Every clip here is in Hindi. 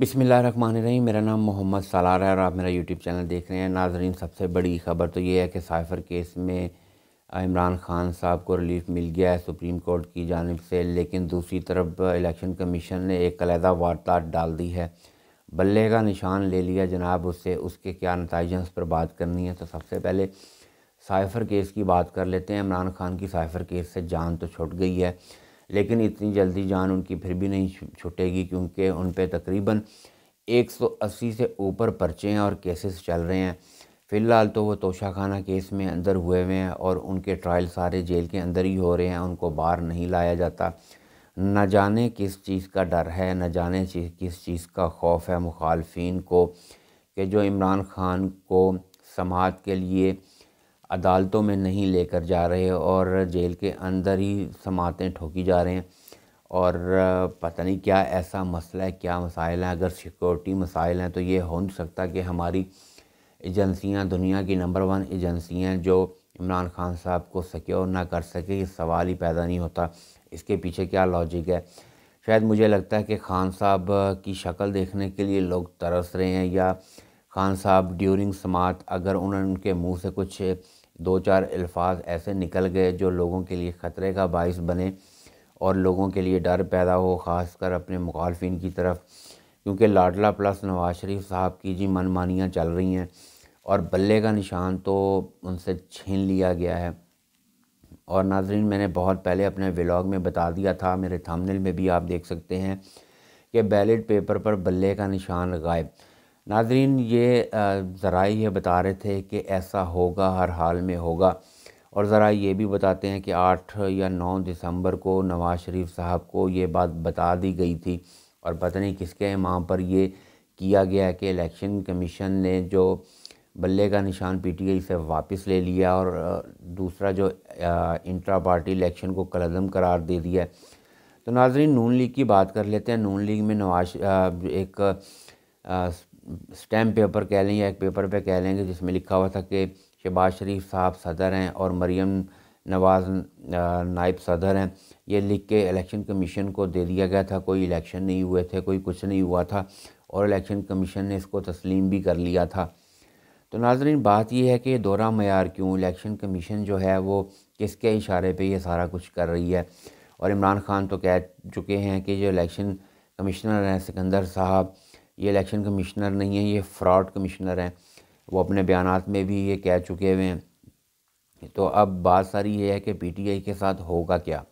रही मेरा नाम मोहम्मद सलार है और आप मेरा यूट्यूब चैनल देख रहे हैं नाजरीन सबसे बड़ी खबर तो ये है कि साइफ़र केस में इमरान खान साहब को रिलीफ मिल गया है सुप्रीम कोर्ट की जानब से लेकिन दूसरी तरफ इलेक्शन कमीशन ने एक अलहदा वारदात डाल दी है बल्ले का निशान ले लिया जनाब उससे उसके क्या नतज हैं उस पर बात करनी है तो सबसे पहले साइफ़र केस की बात कर लेते हैं इमरान खान की साइफ़र केस से जान तो छुट गई है लेकिन इतनी जल्दी जान उनकी फिर भी नहीं छुटेगी क्योंकि उन पर तकरीबन 180 से ऊपर पर्चे हैं और केसेस चल रहे हैं फ़िलहाल तो वो तोशाखाना केस में अंदर हुए हुए हैं और उनके ट्रायल सारे जेल के अंदर ही हो रहे हैं उनको बाहर नहीं लाया जाता न जाने किस चीज़ का डर है न जाने किस चीज़ का खौफ है मुखालफन को कि जो इमरान खान को समाज के लिए अदालतों में नहीं लेकर जा रहे और जेल के अंदर ही समातें ठोकी जा रहे हैं और पता नहीं क्या ऐसा मसला है क्या मसाइल हैं अगर सिक्योरिटी मसाइल हैं तो ये हो नहीं सकता कि हमारी एजेंसियां दुनिया की नंबर वन एजेंसियां जो इमरान खान साहब को सिक्योर ना कर सके ये सवाल ही पैदा नहीं होता इसके पीछे क्या लॉजिक है शायद मुझे लगता है कि खान साहब की शक्ल देखने के लिए लोग तरस रहे हैं या खान साहब ड्यूरिंग समात अगर उन्होंने उनके मुंह से कुछ दो चार अल्फाज ऐसे निकल गए जो लोगों के लिए ख़तरे का बायस बने और लोगों के लिए डर पैदा हो ख़ासकर अपने मुखालफन की तरफ क्योंकि लाडला प्लस नवाज शरीफ साहब की जी मनमानियाँ चल रही हैं और बल्ले का निशान तो उनसे छीन लिया गया है और नाजरीन मैंने बहुत पहले अपने व्लाग में बता दिया था मेरे थंबनेल में भी आप देख सकते हैं कि बैलेट पेपर पर बल्ले का निशान गायब नाजरीन ये ज़रा ये बता रहे थे कि ऐसा होगा हर हाल में होगा और ज़रा ये भी बताते हैं कि आठ या नौ दिसंबर को नवाज़ शरीफ साहब को ये बात बता दी गई थी और पता नहीं किसके इमाम पर ये किया गया कि इलेक्शन कमीशन ने जो बल्ले का निशान पीटीआई से वापस ले लिया और दूसरा जो इंट्रा पार्टी इलेक्शन को कलदम करार दे दिया तो नाजरीन नून लीग की बात कर लेते हैं नून लीग में नवाज एक स्टैम्प पेपर कह लें या एक पेपर पे कह लेंगे जिसमें लिखा हुआ था कि शहबाज शरीफ साहब सदर हैं और मरीम नवाज नायब सदर हैं ये लिख के इलेक्शन कमीशन को दे दिया गया था कोई इलेक्शन नहीं हुए थे कोई कुछ नहीं हुआ था और इलेक्शन कमीशन ने इसको तस्लीम भी कर लिया था तो नाजरीन बात यह है कि दौरा मैार क्यों इलेक्शन कमीशन जो है वो किसके इशारे पे ये सारा कुछ कर रही है और इमरान खान तो कह चुके हैं कि जो इलेक्शन कमिश्नर हैं सिकंदर साहब ये इलेक्शन कमिश्नर नहीं है ये फ्रॉड कमिश्नर हैं वो अपने बयान में भी ये कह चुके हुए हैं तो अब बात सारी ये है कि पीटीआई के साथ होगा क्या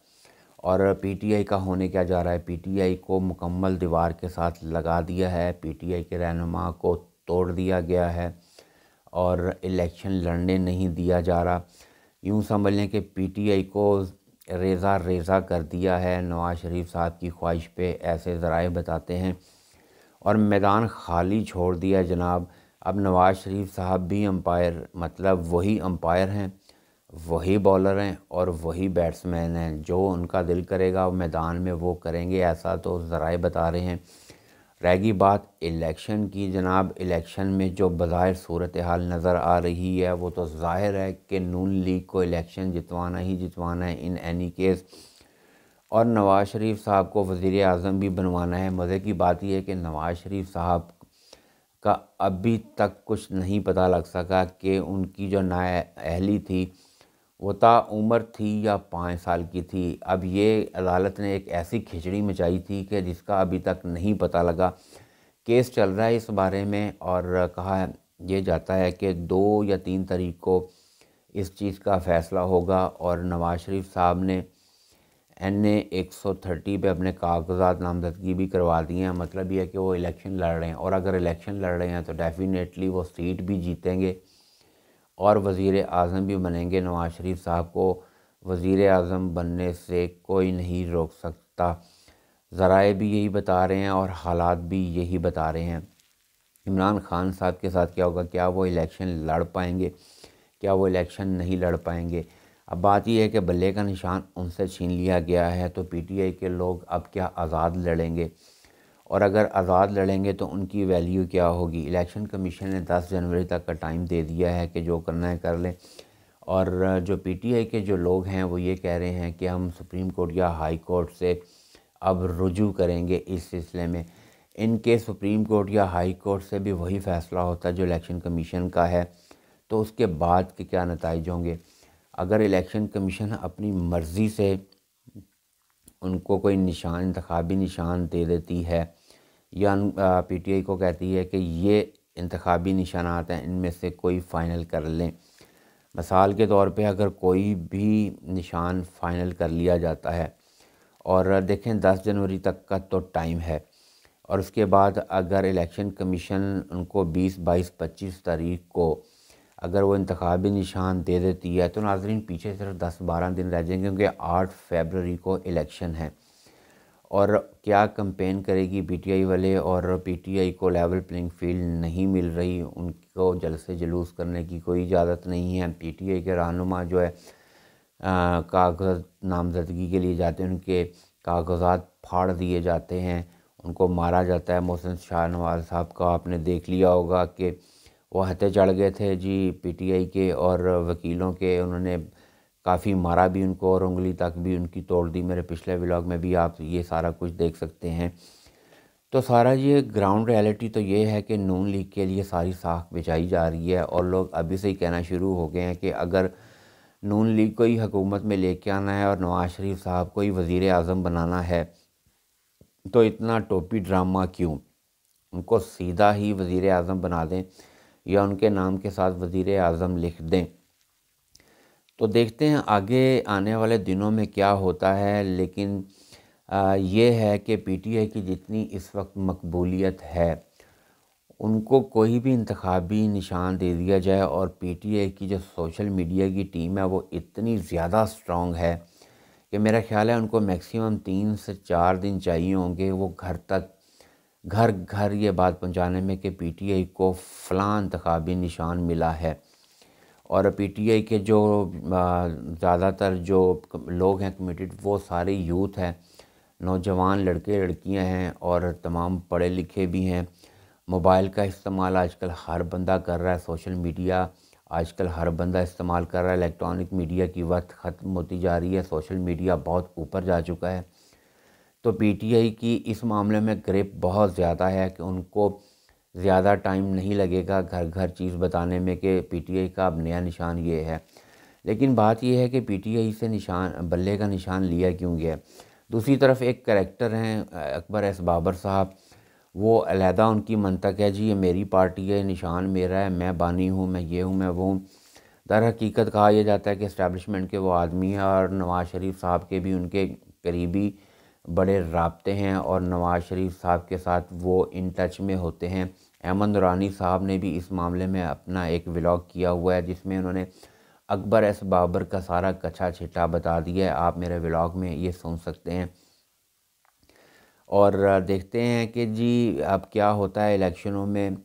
और पीटीआई का होने क्या जा रहा है पीटीआई को मुकम्मल दीवार के साथ लगा दिया है पीटीआई के रहनुमा को तोड़ दिया गया है और इलेक्शन लड़ने नहीं दिया जा रहा यूँ समझ लें कि पीटीआई को रेज़ा रेज़ा कर दिया है नवाज़ शरीफ साहब की ख्वाहिश पे ऐसे ज़राए बताते हैं और मैदान खाली छोड़ दिया जनाब अब नवाज़ शरीफ साहब भी अंपायर मतलब वही अंपायर हैं वही बॉलर हैं और वही बैट्समैन हैं जो उनका दिल करेगा मैदान में वो करेंगे ऐसा तो ज़राए बता रहे हैं रहेगी बात इलेक्शन की जनाब इलेक्शन में जो बाहिर सूरत हाल नज़र आ रही है वो तो ज़ाहिर है कि नून लीग को इलेक्शन जितवाना ही जितवाना है इन एनी केस और नवाज़ शरीफ साहब को वज़ी अजम भी बनवाना है मज़े की बात यह है कि नवाज़ शरीफ साहब का अभी तक कुछ नहीं पता लग सका कि उनकी जो ना अहली थी वो ता उम्र थी या पाँच साल की थी अब ये अदालत ने एक ऐसी खिचड़ी मचाई थी कि जिसका अभी तक नहीं पता लगा केस चल रहा है इस बारे में और कहा यह जाता है कि दो या तीन तारीख को इस चीज़ का फ़ैसला होगा और नवाज़ शरीफ साहब ने एन ए एक सौ थर्टी पर अपने कागजात नामजदगी भी करवा दिए हैं मतलब ये है कि वो इलेक्शन लड़ रहे हैं और अगर इलेक्शन लड़ रहे हैं तो डेफिनेटली वो सीट भी जीतेंगे और वज़ी अजम भी बनेंगे नवाज शरीफ साहब को वज़ी अजम बनने से कोई नहीं रोक सकता ज़राए भी यही बता रहे हैं और हालात भी यही बता रहे हैं इमरान खान साहब के साथ क्या होगा क्या वो इलेक्शन लड़ पाएंगे क्या वो इलेक्शन नहीं लड़ पाएंगे अब बात यह है कि बल्ले का निशान उनसे छीन लिया गया है तो पीटीआई के लोग अब क्या आज़ाद लड़ेंगे और अगर आज़ाद लड़ेंगे तो उनकी वैल्यू क्या होगी इलेक्शन कमीशन ने 10 जनवरी तक का टाइम दे दिया है कि जो करना है कर लें और जो पीटीआई के जो लोग हैं वो ये कह रहे हैं कि हम सुप्रीम कोर्ट या हाई कोर्ट से अब रुजू करेंगे इस सिलसिले में इनके सुप्रीम कोर्ट या हाई कोर्ट से भी वही फ़ैसला होता है जो इलेक्शन कमीशन का है तो उसके बाद के क्या नतज होंगे अगर इलेक्शन कमीशन अपनी मर्ज़ी से उनको कोई निशान इंतबी निशान दे देती है या पी टी आई को कहती है कि ये इंतबी निशानात हैं इनमें से कोई फ़ाइनल कर लें मिसाल के तौर पे अगर कोई भी निशान फ़ाइनल कर लिया जाता है और देखें दस जनवरी तक का तो टाइम है और उसके बाद अगर इलेक्शन कमीशन उनको बीस बाईस पच्चीस तारीख को अगर वो इंतबी निशान दे देती है तो नाजरीन पीछे सिर्फ दस बारह दिन रह जाएंगे क्योंकि आठ फेबररी को इलेक्शन है और क्या कंपेन करेगी पीटीआई वाले और पीटीआई को लेवल प्लेइंग फील्ड नहीं मिल रही उनको जलसे जुलूस करने की कोई इजाज़त नहीं है पीटीआई के रहनुमा जो है कागज़ नामजदगी के लिए जाते हैं उनके कागजात फाड़ दिए जाते हैं उनको मारा जाता है मोहसिन शाह नवाज साहब का आपने देख लिया होगा कि हते चढ़ गए थे जी पीटीआई के और वकीलों के उन्होंने काफ़ी मारा भी उनको और उंगली तक भी उनकी तोड़ दी मेरे पिछले व्लॉग में भी आप ये सारा कुछ देख सकते हैं तो सारा ये ग्राउंड रियलिटी तो ये है कि नून लीग के लिए सारी साख बिछाई जा रही है और लोग अभी से ही कहना शुरू हो गए हैं कि अगर नून लीग को ही हकूमत में लेके आना है और नवाज़ शरीफ साहब को ही वज़ी अजम बनाना है तो इतना टोपी ड्रामा क्यों उनको सीधा ही वज़ी अजम बना दें या उनके नाम के साथ वज़ी अज़म लिख दें तो देखते हैं आगे आने वाले दिनों में क्या होता है लेकिन ये है कि पीटीआई की जितनी इस वक्त मकबूलियत है उनको कोई भी इंतबी निशान दे दिया जाए और पीटीआई की जो सोशल मीडिया की टीम है वो इतनी ज़्यादा स्ट्रॉन्ग है कि मेरा ख्याल है उनको मैक्सिमम तीन से चार दिन चाहिए होंगे वो घर तक घर घर ये बात पहुंचाने में कि पीटीआई को फ़लाँ इंतबी निशान मिला है और पीटीआई के जो ज़्यादातर जो लोग हैं कमिटेड वो सारे यूथ हैं नौजवान लड़के लड़कियां हैं और तमाम पढ़े लिखे भी हैं मोबाइल का इस्तेमाल आजकल हर बंदा कर रहा है सोशल मीडिया आजकल हर बंदा इस्तेमाल कर रहा है इलेक्ट्रॉनिक मीडिया की वक्त ख़त्म होती जा रही है सोशल मीडिया बहुत ऊपर जा चुका है तो पीटीआई की इस मामले में ग्रिप बहुत ज़्यादा है कि उनको ज़्यादा टाइम नहीं लगेगा घर घर चीज़ बताने में कि पीटीआई का अब नया निशान ये है लेकिन बात यह है कि पीटीआई से निशान बल्ले का निशान लिया क्यों गया दूसरी तरफ एक करेक्टर हैं अकबर एस बाबर साहब वो अलहदा उनकी मनतक है जी ये मेरी पार्टी है निशान मेरा है मैं बानी हूँ मैं ये हूँ मैं वो हूँ दर हकीकत कहा यह जाता है कि इस्टबलिशमेंट के वो आदमी हैं और नवाज़ शरीफ साहब के भी उनके करीबी बड़े रबते हैं और नवाज़ शरीफ साहब के साथ वो इन टच में होते हैं अहमद रानी साहब ने भी इस मामले में अपना एक व्लॉग किया हुआ है जिसमें उन्होंने अकबर एस बाबर का सारा कछा छिटा बता दिया है आप मेरे व्लॉग में ये सुन सकते हैं और देखते हैं कि जी अब क्या होता है इलेक्शनों में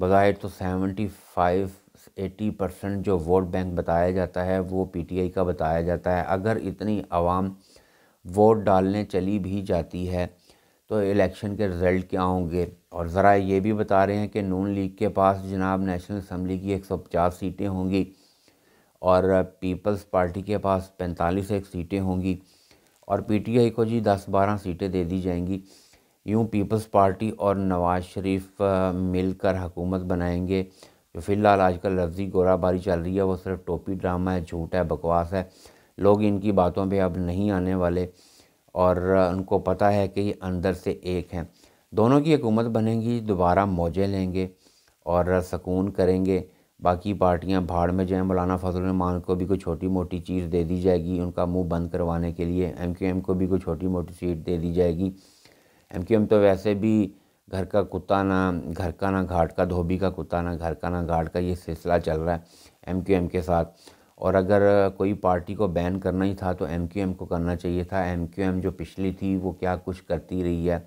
बज़ाहिर तो सेवेंटी फाइव एटी परसेंट जो वोट बैंक बताया जाता है वो पीटीआई का बताया जाता है अगर इतनी आवाम वोट डालने चली भी जाती है तो इलेक्शन के रिज़ल्ट क्या होंगे और ज़रा ये भी बता रहे हैं कि नून लीग के पास जनाब नेशनल असम्बली की 150 सीटें होंगी और पीपल्स पार्टी के पास पैंतालीस एक सीटें होंगी और पीटीआई को जी 10-12 सीटें दे दी जाएंगी यूँ पीपल्स पार्टी और नवाज शरीफ मिलकर हुकूमत बनाएंगे जो फ़िलहाल आजकल लफ्जी गोराबारी चल रही है वो सिर्फ टोपी ड्रामा है झूठ है बकवास है लोग इनकी बातों पे अब नहीं आने वाले और उनको पता है कि ये अंदर से एक हैं दोनों की हुकूमत बनेगी दोबारा मौजें लेंगे और सकून करेंगे बाकी पार्टियां भाड़ में जाएँ मौलाना फजलान को भी कोई छोटी मोटी चीज़ दे दी जाएगी उनका मुंह बंद करवाने के लिए एम क्यू एम को भी कोई छोटी मोटी सीट दे दी जाएगी एम क्यू एम तो वैसे भी घर का कुत्ता ना घर का ना घाट का धोबी का कुत्ता ना घर का ना घाट का ये सिलसिला चल रहा है एम क्यू एम के साथ और अगर कोई पार्टी को बैन करना ही था तो एम क्यू एम को करना चाहिए था एम क्यू एम जो पिछली थी वो क्या कुछ करती रही है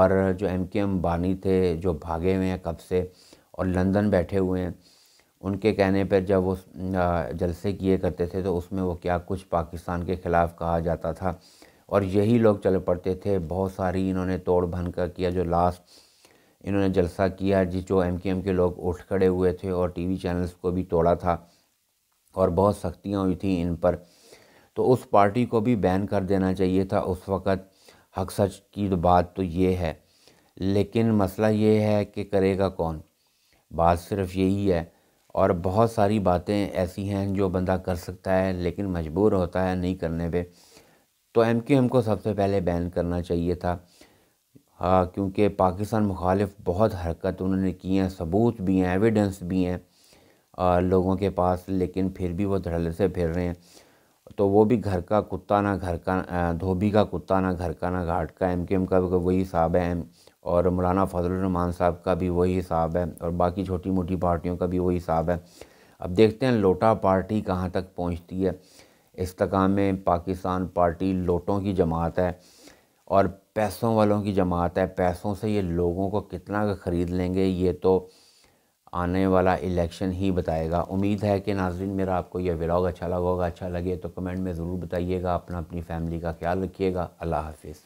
और जो एम क्यू एम बानी थे जो भागे हुए हैं कब से और लंदन बैठे हुए हैं उनके कहने पर जब वो जलसे किए करते थे तो उसमें वो क्या कुछ पाकिस्तान के ख़िलाफ़ कहा जाता था और यही लोग चल पड़ते थे बहुत सारी इन्होंने तोड़ भन का किया जो लास्ट इन्होंने जलसा किया जिस जो एम के लोग उठ खड़े हुए थे और टीवी चैनल्स को भी तोड़ा था और बहुत सख्तियाँ हुई थी इन पर तो उस पार्टी को भी बैन कर देना चाहिए था उस वक़्त हक सच की तो बात तो ये है लेकिन मसला ये है कि करेगा कौन बात सिर्फ यही है और बहुत सारी बातें ऐसी हैं जो बंदा कर सकता है लेकिन मजबूर होता है नहीं करने पे तो एम क्यू एम को सबसे पहले बैन करना चाहिए था हाँ क्योंकि पाकिस्तान मुखालिफ बहुत हरकत उन्होंने की हैं सबूत भी हैं एविडेंस भी हैं लोगों के पास लेकिन फिर भी वो धड़ल्ले से फिर रहे हैं तो वो भी घर का कुत्ता ना घर का धोबी का कुत्ता ना घर का ना घाट का एम के एम का भी वही हिसाब है और मौलाना फजलरहमान साहब का भी वही हिसाब है और बाकी छोटी मोटी पार्टियों का भी वही हिसाब है अब देखते हैं लोटा पार्टी कहाँ तक पहुँचती है इस तकाम में पाकिस्तान पार्टी लोटों की जमात है और पैसों वालों की जमात है पैसों से ये लोगों को कितना ख़रीद लेंगे ये तो आने वाला इलेक्शन ही बताएगा उम्मीद है कि नाजरीन मेरा आपको यह व्लाग अच्छा लगा होगा अच्छा लगे तो कमेंट में ज़रूर बताइएगा अपना अपनी फैमिली का ख्याल रखिएगा अल्लाह हाफिज़